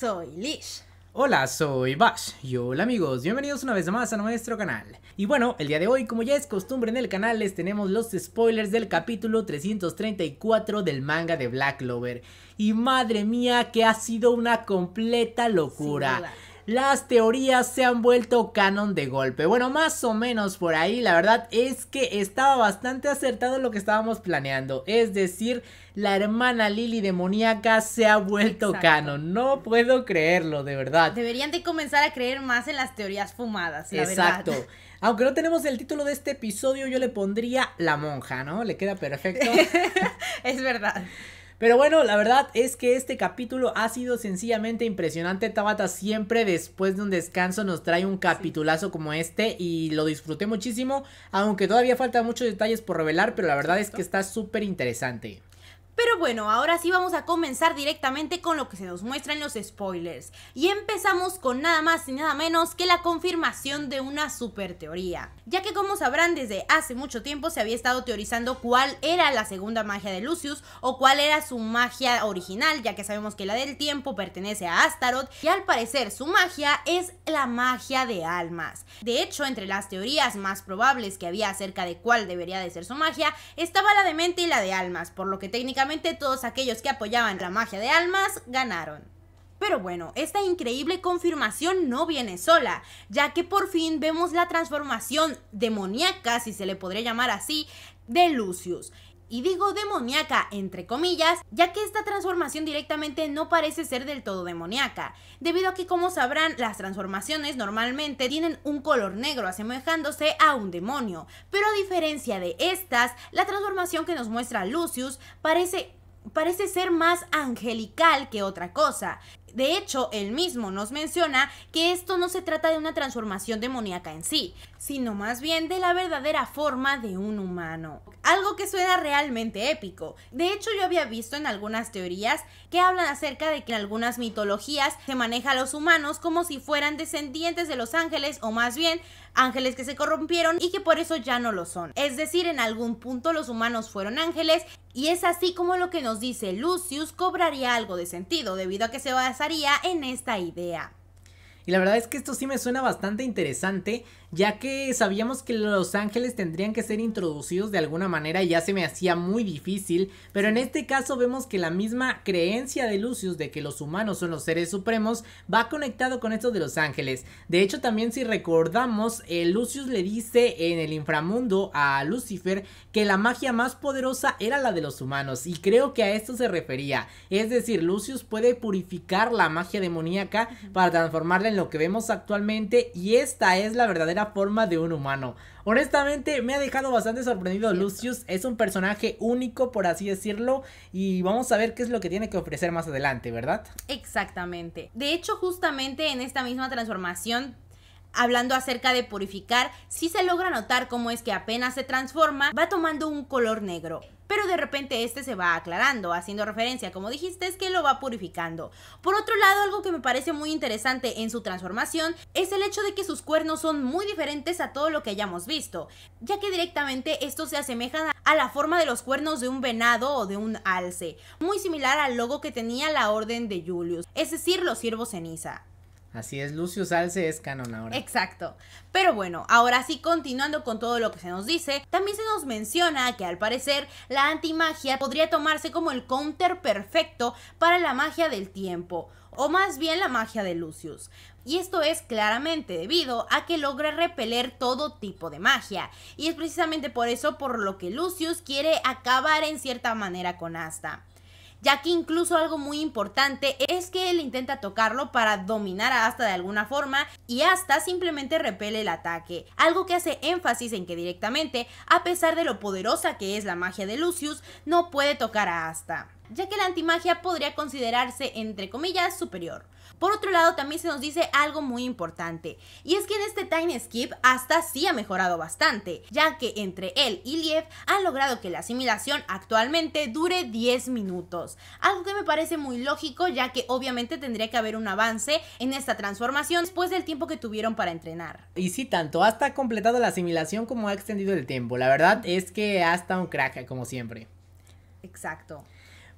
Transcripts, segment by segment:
soy Lish. Hola, soy Bash y hola amigos, bienvenidos una vez más a nuestro canal. Y bueno, el día de hoy, como ya es costumbre en el canal, les tenemos los spoilers del capítulo 334 del manga de Black Clover. Y madre mía, que ha sido una completa locura las teorías se han vuelto canon de golpe. Bueno, más o menos por ahí, la verdad es que estaba bastante acertado lo que estábamos planeando. Es decir, la hermana Lily demoníaca se ha vuelto canon. No puedo creerlo, de verdad. Deberían de comenzar a creer más en las teorías fumadas, la Exacto. Aunque no tenemos el título de este episodio, yo le pondría La monja, ¿no? Le queda perfecto. es verdad. Pero bueno, la verdad es que este capítulo ha sido sencillamente impresionante. Tabata siempre después de un descanso nos trae un capitulazo como este y lo disfruté muchísimo, aunque todavía faltan muchos detalles por revelar, pero la verdad es que está súper interesante. Pero bueno, ahora sí vamos a comenzar directamente con lo que se nos muestra en los spoilers. Y empezamos con nada más y nada menos que la confirmación de una super teoría. Ya que como sabrán, desde hace mucho tiempo se había estado teorizando cuál era la segunda magia de Lucius o cuál era su magia original, ya que sabemos que la del tiempo pertenece a Astaroth y al parecer su magia es la magia de almas. De hecho, entre las teorías más probables que había acerca de cuál debería de ser su magia, estaba la de mente y la de almas, por lo que técnicamente todos aquellos que apoyaban la magia de almas ganaron. Pero bueno, esta increíble confirmación no viene sola, ya que por fin vemos la transformación demoníaca, si se le podría llamar así, de Lucius. Y digo demoníaca, entre comillas, ya que esta transformación directamente no parece ser del todo demoníaca, debido a que como sabrán, las transformaciones normalmente tienen un color negro asemejándose a un demonio, pero a diferencia de estas, la transformación que nos muestra Lucius parece parece ser más angelical que otra cosa. De hecho, él mismo nos menciona que esto no se trata de una transformación demoníaca en sí, sino más bien de la verdadera forma de un humano. Algo que suena realmente épico. De hecho, yo había visto en algunas teorías que hablan acerca de que en algunas mitologías se maneja a los humanos como si fueran descendientes de los ángeles o más bien ángeles que se corrompieron y que por eso ya no lo son. Es decir, en algún punto los humanos fueron ángeles y es así como lo que nos dice Lucius cobraría algo de sentido debido a que se basaría en esta idea. Y la verdad es que esto sí me suena bastante interesante, ya que sabíamos que los ángeles tendrían que ser introducidos de alguna manera y ya se me hacía muy difícil, pero en este caso vemos que la misma creencia de Lucius de que los humanos son los seres supremos va conectado con esto de los ángeles. De hecho también si recordamos, eh, Lucius le dice en el inframundo a Lucifer que la magia más poderosa era la de los humanos y creo que a esto se refería, es decir, Lucius puede purificar la magia demoníaca para transformarla en lo que vemos actualmente y esta es la verdadera forma de un humano. Honestamente, me ha dejado bastante sorprendido Lucius. Es un personaje único, por así decirlo. Y vamos a ver qué es lo que tiene que ofrecer más adelante, ¿verdad? Exactamente. De hecho, justamente en esta misma transformación hablando acerca de purificar, si se logra notar cómo es que apenas se transforma, va tomando un color negro. Pero de repente este se va aclarando, haciendo referencia, como dijiste, es que lo va purificando. Por otro lado, algo que me parece muy interesante en su transformación es el hecho de que sus cuernos son muy diferentes a todo lo que hayamos visto, ya que directamente estos se asemejan a la forma de los cuernos de un venado o de un alce, muy similar al logo que tenía la Orden de Julius, es decir, los ciervos ceniza. Así es, Lucius Alce es canon ahora. Exacto. Pero bueno, ahora sí, continuando con todo lo que se nos dice, también se nos menciona que al parecer la antimagia podría tomarse como el counter perfecto para la magia del tiempo, o más bien la magia de Lucius. Y esto es claramente debido a que logra repeler todo tipo de magia, y es precisamente por eso por lo que Lucius quiere acabar en cierta manera con Asta ya que incluso algo muy importante es que él intenta tocarlo para dominar a Asta de alguna forma y Asta simplemente repele el ataque, algo que hace énfasis en que directamente, a pesar de lo poderosa que es la magia de Lucius, no puede tocar a Asta, ya que la antimagia podría considerarse entre comillas superior. Por otro lado, también se nos dice algo muy importante, y es que en este time skip hasta sí ha mejorado bastante, ya que entre él y Liev han logrado que la asimilación actualmente dure 10 minutos, algo que me parece muy lógico ya que obviamente tendría que haber un avance en esta transformación después del tiempo que tuvieron para entrenar. Y sí, tanto hasta completado la asimilación como ha extendido el tiempo, la verdad es que hasta un crack como siempre. Exacto.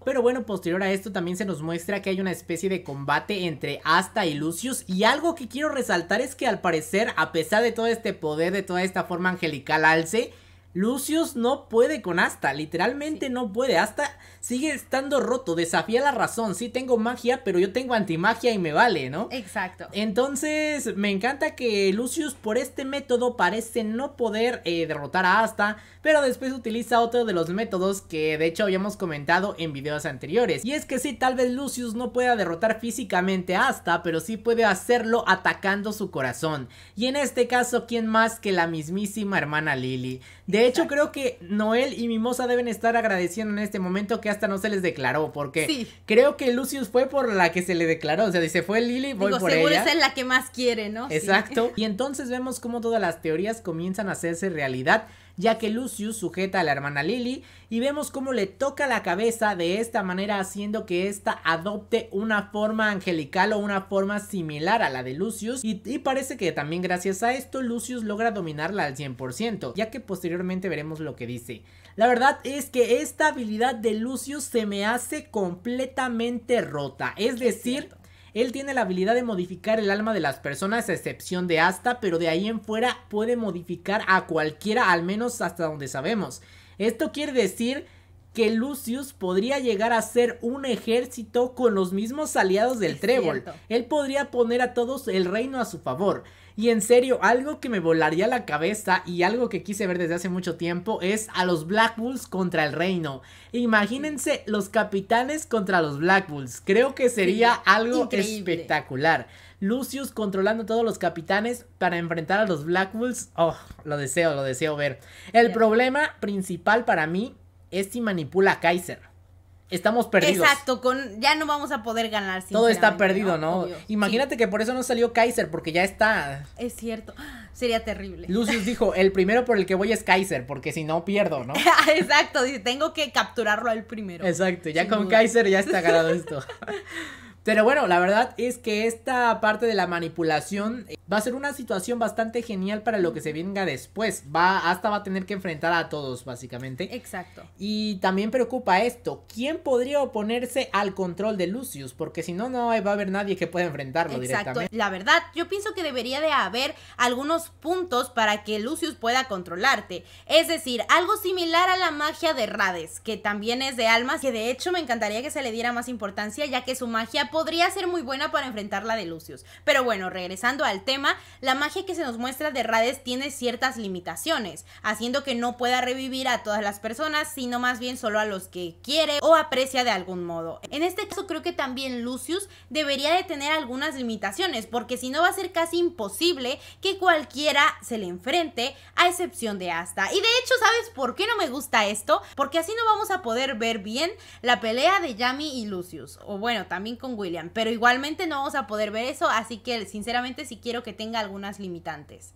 Pero bueno, posterior a esto también se nos muestra que hay una especie de combate entre Asta y Lucius y algo que quiero resaltar es que al parecer, a pesar de todo este poder, de toda esta forma angelical alce, Lucius no puede con Asta, literalmente no puede. Asta sigue estando roto, desafía la razón. Sí tengo magia, pero yo tengo antimagia y me vale, ¿no? Exacto. Entonces, me encanta que Lucius por este método parece no poder eh, derrotar a Asta, pero después utiliza otro de los métodos que de hecho habíamos comentado en videos anteriores. Y es que sí, tal vez Lucius no pueda derrotar físicamente a Asta, pero sí puede hacerlo atacando su corazón. Y en este caso, ¿quién más que la mismísima hermana Lily? De hecho, creo que Noel y Mimosa deben estar agradeciendo en este momento que hasta no se les declaró, porque creo que Lucius fue por la que se le declaró, o sea, dice, fue Lily, voy Digo, por seguro es la que más quiere, ¿no? Exacto. Y entonces vemos cómo todas las teorías comienzan a hacerse realidad ya que Lucius sujeta a la hermana Lily y vemos cómo le toca la cabeza de esta manera haciendo que ésta adopte una forma angelical o una forma similar a la de Lucius y, y parece que también gracias a esto Lucius logra dominarla al 100% ya que posteriormente veremos lo que dice. La verdad es que esta habilidad de Lucius se me hace completamente rota, es decir... Él tiene la habilidad de modificar el alma de las personas a excepción de Asta, pero de ahí en fuera puede modificar a cualquiera, al menos hasta donde sabemos. Esto quiere decir que Lucius podría llegar a ser un ejército con los mismos aliados del Trébol. Él podría poner a todos el reino a su favor. Y en serio, algo que me volaría la cabeza y algo que quise ver desde hace mucho tiempo es a los Black Bulls contra el reino. Imagínense los capitanes contra los Black Bulls. Creo que sería algo espectacular. Lucius controlando todos los capitanes para enfrentar a los Black Bulls. Oh, lo deseo, lo deseo ver. El problema principal para mí si manipula a Kaiser. Estamos perdidos. Exacto, con, ya no vamos a poder ganar. Todo está perdido, ¿no? Imagínate que por eso no salió Kaiser, porque ya está. Es cierto, sería terrible. Lucius dijo, el primero por el que voy es Kaiser, porque si no pierdo, ¿no? Ah, exacto, dice, tengo que capturarlo al primero. Exacto, ya con Kaiser ya está ganado esto. Pero bueno, la verdad es que esta parte de la manipulación eh, va a ser una situación bastante genial para lo que se venga después. Va, hasta va a tener que enfrentar a todos, básicamente. Exacto. Y también preocupa esto, ¿quién podría oponerse al control de Lucius? Porque si no, no va a haber nadie que pueda enfrentarlo Exacto. La verdad, yo pienso que debería de haber algunos puntos para que Lucius pueda controlarte. Es decir, algo similar a la magia de Rades, que también es de almas, que de hecho me encantaría que se le diera más importancia, ya que su magia podría ser muy buena para enfrentar la de Lucius. Pero bueno, regresando al tema, la magia que se nos muestra de Rades tiene ciertas limitaciones, haciendo que no pueda revivir a todas las personas, sino más bien solo a los que quiere o aprecia de algún modo. En este caso creo que también Lucius debería de tener algunas limitaciones, porque si no va a ser casi imposible que cualquiera se le enfrente, a excepción de Asta. Y de hecho, ¿sabes por qué no me gusta esto? Porque así no vamos a poder ver bien la pelea de Yami y Lucius, o bueno, también con William. Pero igualmente no vamos a poder ver eso, así que sinceramente sí quiero que tenga algunas limitantes.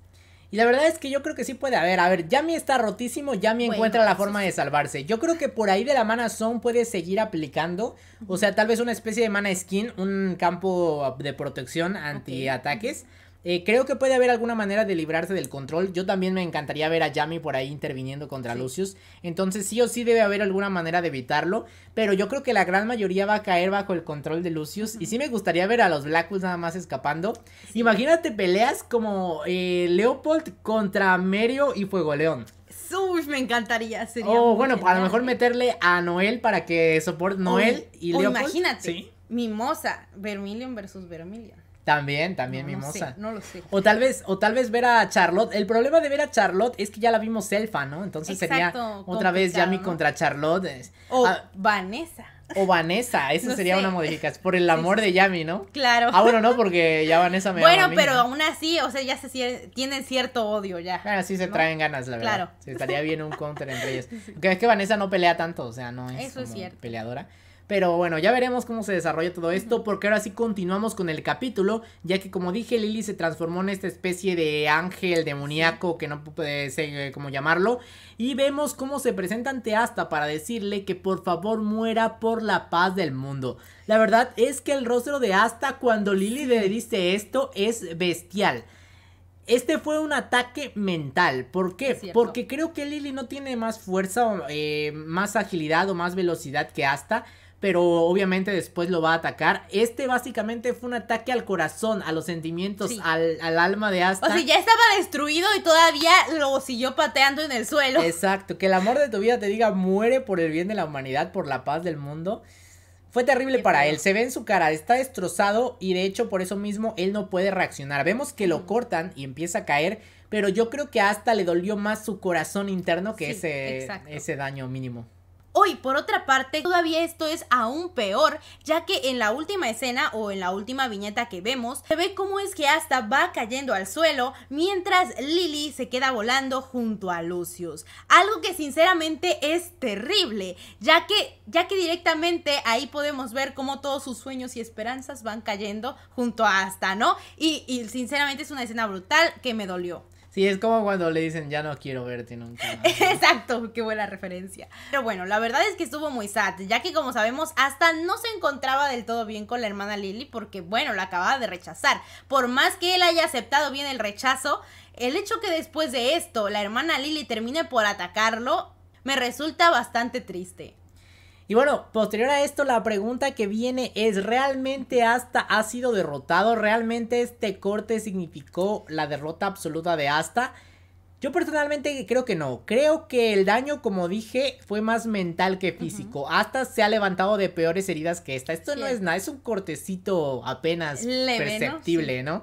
Y la verdad es que yo creo que sí puede haber. A ver, ya me está rotísimo, ya me encuentra la forma de salvarse. Yo creo que por ahí de la mana Zone puede seguir aplicando. O sea, tal vez una especie de mana skin, un campo de protección anti-ataques. Eh, creo que puede haber alguna manera de librarse del control. Yo también me encantaría ver a Yami por ahí interviniendo contra Lucius. Entonces sí o sí debe haber alguna manera de evitarlo. Pero yo creo que la gran mayoría va a caer bajo el control de Lucius. Y sí me gustaría ver a los Blackwoods nada más escapando. Imagínate peleas como eh, Leopold contra Merio y Fuego León. Uy, me encantaría. Sería bueno, a lo mejor meterle a Noel para que soporte Noel y Leopold. imagínate. Mimosa, Vermilion versus Vermilion. También, también mimosa. No, lo sé. O tal vez, o tal vez ver a Charlotte. El problema de ver a Charlotte es que ya la vimos elfa, ¿no? Entonces sería otra vez Yami contra Charlotte. O ah, Vanessa. O Vanessa, eso sería una modificación. Por el amor de Yami, ¿no? Claro. Ah, bueno, no, porque ya Vanessa me Bueno, pero aún así, o sea, ya se tienen cierto odio ya. Claro, sí se traen ganas, la verdad. Claro. estaría bien un counter entre ellos. Porque es que Vanessa no pelea tanto, o sea, no es, eso es cierto. peleadora. Pero bueno, ya veremos cómo se desarrolla todo esto, porque ahora sí continuamos con el capítulo, ya que como dije, Lily se transformó en esta especie de ángel demoníaco, que no sé eh, cómo llamarlo, y vemos cómo se presenta ante Asta para decirle que por favor muera por la paz del mundo. La verdad es que el rostro de Asta cuando Lily le dice esto es bestial. Este fue un ataque mental. ¿Por qué? Porque creo que Lily no tiene más fuerza, eh, más agilidad o más velocidad que Asta pero obviamente después lo va a atacar. Este básicamente fue un ataque al corazón, a los sentimientos, al, alma de Asta. O sea, ya estaba destruido y todavía lo siguió pateando en el suelo. Exacto, que el amor de tu vida te diga muere por el bien de la humanidad, por la paz del mundo. Fue terrible para él, se ve en su cara, está destrozado y de hecho por eso mismo él no puede reaccionar. Vemos que lo mm. cortan y empieza a caer, pero yo creo que hasta le dolió más su corazón interno que ese daño mínimo. Hoy, por otra parte, todavía esto es aún peor, ya que en la última escena o en la última viñeta que vemos, se ve cómo es que hasta va cayendo al suelo mientras Lily se queda volando junto a Lucius. Algo que sinceramente es terrible, ya que, ya que directamente ahí podemos ver cómo todos sus sueños y esperanzas van cayendo junto a hasta, ¿no? Y, y sinceramente es una escena brutal que me dolió. Sí, es como cuando le dicen, ya no quiero verte nunca. Exacto, qué buena referencia. Pero bueno, la verdad es que estuvo muy sad, ya que como sabemos, hasta no se encontraba del todo bien con la hermana Lily porque, bueno, la acababa de rechazar. Por más que él haya aceptado bien el rechazo, el hecho que después de esto la hermana Lily termine por atacarlo, me resulta bastante triste. Y bueno, posterior a esto, la pregunta que viene es, ¿realmente Asta ha sido derrotado? ¿Realmente este corte significó la derrota absoluta de Asta? Yo personalmente creo que no. Creo que el daño, como dije, fue más mental que físico. Hasta se ha levantado de peores heridas que esta. Esto no es nada, es un cortecito apenas perceptible, ¿no?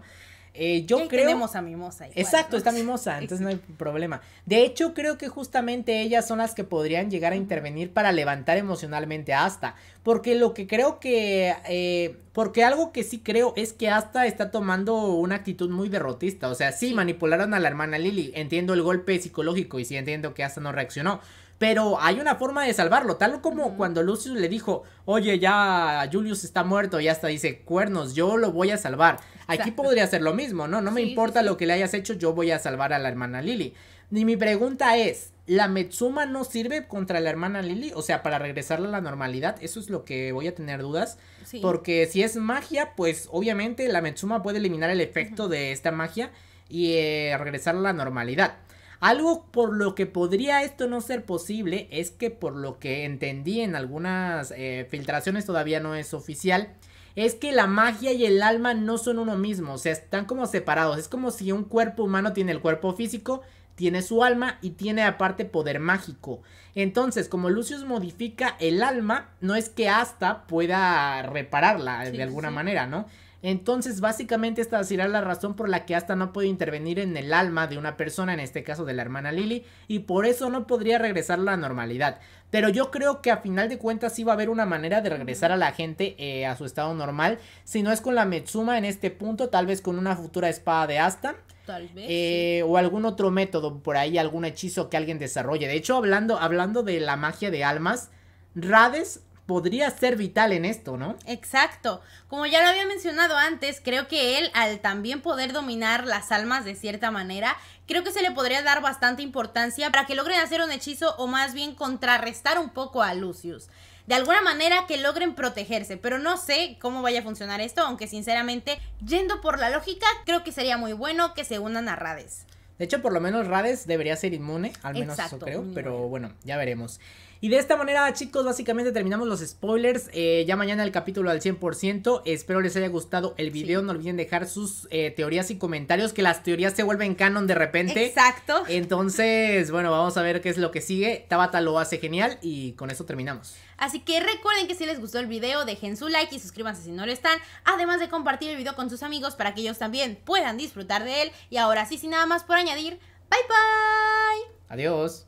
Eh, yo creo. Tenemos a Mimosa. Exacto, está Mimosa, entonces no hay problema. De hecho, creo que justamente ellas son las que podrían llegar a intervenir para levantar emocionalmente a Asta. Porque lo que creo que. Eh, porque algo que sí creo es que Asta está tomando una actitud muy derrotista. O sea, sí, manipularon a la hermana Lily. Entiendo el golpe psicológico y sí entiendo que Asta no reaccionó. Pero hay una forma de salvarlo, tal como cuando Lucius le dijo, oye, ya Julius está muerto y hasta dice, cuernos, yo lo voy a salvar. Aquí podría ser lo mismo, ¿no? No me importa lo que le hayas hecho, yo voy a salvar a la hermana Lily. Y mi pregunta es, ¿la Metsuma no sirve contra la hermana Lily? O sea, para regresarla a la normalidad, eso es lo que voy a tener dudas. Porque si es magia, pues obviamente la Metsuma puede eliminar el efecto de esta magia y eh, regresarla regresar a la normalidad. Algo por lo que podría esto no ser posible es que por lo que entendí en algunas eh, filtraciones todavía no es oficial. Es que la magia y el alma no son uno mismo, o sea, están como separados. Es como si un cuerpo humano tiene el cuerpo físico, tiene su alma y tiene aparte poder mágico. Entonces, como Lucius modifica el alma, no es que hasta pueda repararla eh, de alguna manera, ¿no? Entonces, básicamente esta será la razón por la que hasta no puede intervenir en el alma de una persona, en este caso de la hermana Lily, y por eso no podría regresar a la normalidad. Pero yo creo que a final de cuentas sí va a haber una manera de regresar a la gente eh, a su estado normal. Si no es con la Metsuma en este punto, tal vez con una futura espada de asta. Tal vez. Eh, o algún otro método por ahí, algún hechizo que alguien desarrolle. De hecho, hablando, hablando de la magia de almas, Rades podría ser vital en esto, ¿no? Exacto. Como ya lo había mencionado antes, creo que él, al también poder dominar las almas de cierta manera, creo que se le podría dar bastante importancia para que logren hacer un hechizo o más bien contrarrestar un poco a Lucius. De alguna manera que logren protegerse, pero no sé cómo vaya a funcionar esto, aunque sinceramente, yendo por la lógica, creo que sería muy bueno que se unan a Rades. De hecho, por lo menos Rades debería ser inmune, al menos eso creo, pero bueno, ya veremos. Y de esta manera, chicos, básicamente terminamos los spoilers. Eh, ya mañana el capítulo al 100%. Espero les haya gustado el video. No olviden dejar sus eh, teorías y comentarios, que las teorías se vuelven canon de repente. Exacto. Entonces, bueno, vamos a ver qué es lo que sigue. Tabata lo hace genial y con eso terminamos. Así que recuerden que si les gustó el video, dejen su like y suscríbanse si no lo están. Además de compartir el video con sus amigos para que ellos también puedan disfrutar de él. Y ahora sí, sin nada más por añadir, bye bye. Adiós.